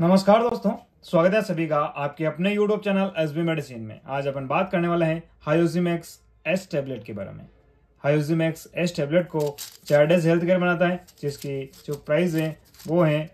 नमस्कार दोस्तों स्वागत है सभी का आपके अपने YouTube channel S B medicine में आज अपन बात करने वाले हैं हायोजीमैक्स एस टेबलेट के बारे में हायोजीमैक्स एस टेबलेट को डेज हेल्थ केयर बनाता है जिसकी जो प्राइस है वो है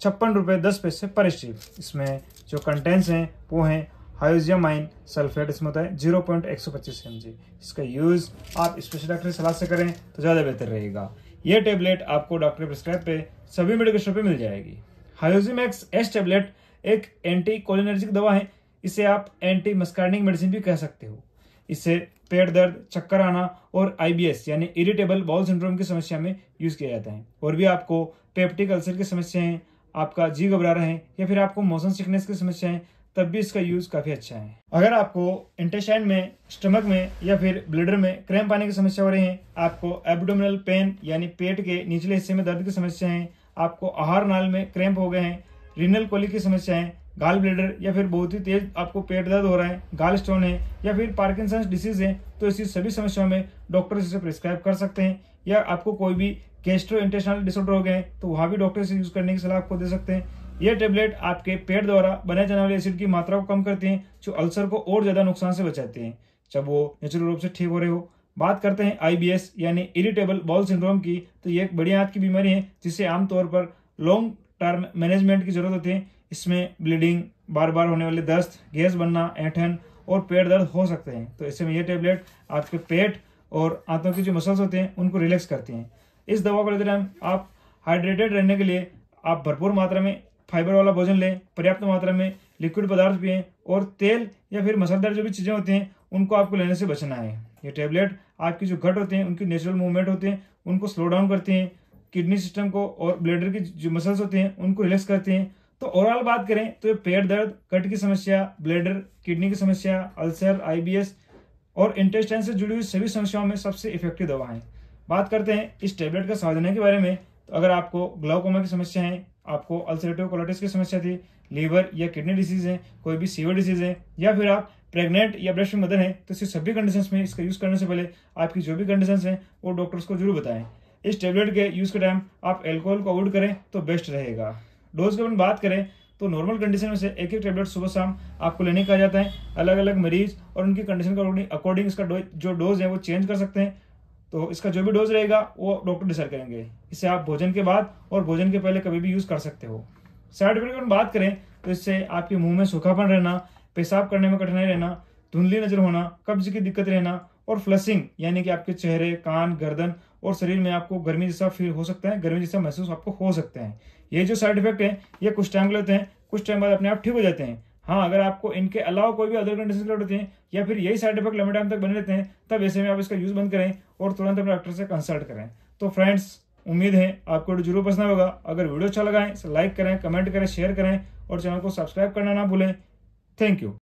छप्पन रुपये दस पैसे पर स्ट्रिप इसमें जो कंटेंट्स हैं वो हैं हायोजियामाइन सल्फेट इसमें होता है जीरो पॉइंट एक सौ पच्चीस एम जी इसका यूज़ आप स्पेशल डॉक्टर की सलाह से करें तो ज़्यादा बेहतर रहेगा ये टेबलेट आपको डॉक्टर प्रिस्क्राइब पे सभी मेडिकल शॉप पे मिल जाएगी हायोजीमैक्स एस टेबलेट एक एंटी कोलिनर्जिक दवा है इसे आप एंटी मस्कार्डिंग मेडिसिन भी कह सकते हो इससे पेट दर्द चक्कर आना और आईबीएस यानी इरिटेबल बाउल सिंड्रोम की समस्या में यूज किया जाता है और भी आपको पेप्टिक अल्सर की समस्या है आपका जी घबरा रहे हैं या फिर आपको मोशन सिकनेस की समस्या है तब भी इसका यूज काफी अच्छा है अगर आपको इंटेस्टाइन में स्टमक में या फिर ब्लडर में क्रैम्प आने की समस्या हो रही है आपको एब्डोमिनल पेन यानी पेट के निचले हिस्से में दर्द की समस्या है आपको आहार नाल में क्रैम्प हो गए हैं रिनल कोली की समस्याएं गाल ब्लेडर या फिर बहुत ही तेज आपको पेट दर्द हो रहा है गाल स्टोन है या फिर पार्किंसंस डिसीज है तो इसी सभी समस्याओं में डॉक्टर इसे प्रिस्क्राइब कर सकते हैं या आपको कोई भी गेस्ट्रो इंटेस्टनल डिसऑर्डर हो गए हैं तो वहाँ भी डॉक्टर इसे यूज करने की सलाह आपको दे सकते हैं ये टेबलेट आपके पेट द्वारा बनाए जाने वाले एसिड की मात्रा को कम करते हैं जो अल्सर को और ज्यादा नुकसान से बचाते हैं जब वो नेचुरल रूप से ठीक हो रहे हो बात करते हैं आईबीएस यानी इरिटेबल बॉल सिंड्रोम की तो ये एक बड़ी आंत की बीमारी है जिसे आमतौर पर लॉन्ग टर्म मैनेजमेंट की जरूरत होती है इसमें ब्लीडिंग बार बार होने वाले दस्त गैस बनना ऐठन और पेट दर्द हो सकते हैं तो इससे में ये टेबलेट आपके पेट और आंतों के जो मसल्स होते हैं उनको रिलैक्स करते हैं इस दवा को लेते टाइम आप हाइड्रेटेड रहने के लिए आप भरपूर मात्रा में फाइबर वाला भोजन लें पर्याप्त मात्रा में लिक्विड पदार्थ पिए और तेल या फिर मसालेदार जो भी चीज़ें होती हैं उनको आपको लेने से बचना है ये टैबलेट आपकी जो घट होते हैं उनकी नेचुरल मूवमेंट होते हैं उनको स्लो डाउन करते हैं किडनी सिस्टम को और ब्लेडर की जो मसल्स होते हैं उनको रिलैक्स करते हैं तो ओवरऑल बात करें तो ये पेट दर्द कट की समस्या ब्लेडर किडनी की समस्या अल्सर आईबीएस और इंटेस्टाइन से जुड़ी हुई सभी समस्याओं में सबसे इफेक्टिव दवा है बात करते हैं इस टेबलेट का सावधानी के बारे में तो अगर आपको ग्लाउकोमा की समस्या है आपको अल्सरेटिव कोलाइटिस की समस्या थी लीवर या किडनी डिसीज है कोई भी सीवर डिसीज है या फिर आप प्रेग्नेंट या ब्रेस्ट मदर हैं तो इसे सभी कंडीशंस में इसका यूज़ करने से पहले आपकी जो भी कंडीशंस हैं वो डॉक्टर्स को जरूर बताएं इस टेबलेट के यूज़ के टाइम आप एल्कोहल को अवॉइड करें तो बेस्ट रहेगा डोज की अपन बात करें तो नॉर्मल कंडीशन में से एक एक टेबलेट सुबह शाम आपको लेने का जाता है अलग अलग मरीज और उनकी कंडीशन के अकॉर्डिंग इसका जो डोज है वो चेंज कर सकते हैं तो इसका जो भी डोज रहेगा वो डॉक्टर डिसाइड करेंगे इसे आप भोजन के बाद और भोजन के पहले कभी भी यूज कर सकते हो साइड इफेक्ट की बात करें तो इससे आपके मुंह में सूखापन रहना पेशाब करने में कठिनाई रहना धुंधली नजर होना कब्ज की दिक्कत रहना और फ्लसिंग यानी कि आपके चेहरे कान गर्दन और शरीर में आपको गर्मी जैसा फील हो सकता है गर्मी जैसा महसूस आपको हो सकते हैं ये जो साइड इफेक्ट है ये कुछ टाइम लेते हैं कुछ टाइम बाद अपने आप ठीक हो जाते हैं हाँ अगर आपको इनके अलावा कोई भी अदर कंडीशन के होते हैं या फिर यही साइड इफेक्ट लंबे टाइम तक बने रहते हैं तब ऐसे में आप इसका यूज बंद करें और तुरंत अपने डॉक्टर से कंसल्ट करें तो फ्रेंड्स उम्मीद है आपको जरूर पसंद होगा अगर वीडियो अच्छा लगा है लाइक तो करें कमेंट करें शेयर करें और चैनल को सब्सक्राइब करना ना भूलें थैंक यू